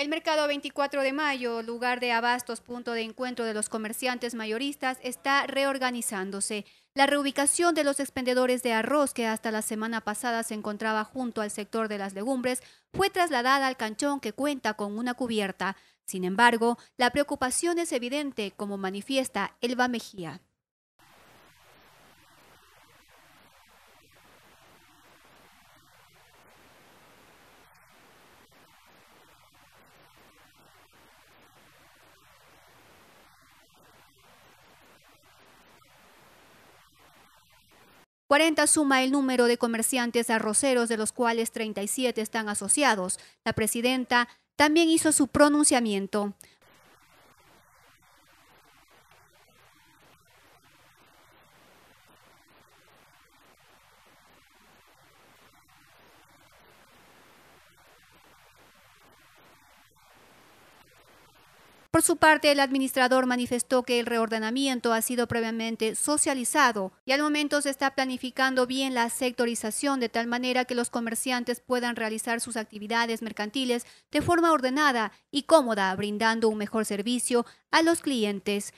El mercado 24 de mayo, lugar de abastos, punto de encuentro de los comerciantes mayoristas, está reorganizándose. La reubicación de los expendedores de arroz que hasta la semana pasada se encontraba junto al sector de las legumbres fue trasladada al canchón que cuenta con una cubierta. Sin embargo, la preocupación es evidente, como manifiesta Elba Mejía. 40 suma el número de comerciantes arroceros, de los cuales 37 están asociados. La presidenta también hizo su pronunciamiento. Por su parte, el administrador manifestó que el reordenamiento ha sido previamente socializado y al momento se está planificando bien la sectorización de tal manera que los comerciantes puedan realizar sus actividades mercantiles de forma ordenada y cómoda, brindando un mejor servicio a los clientes.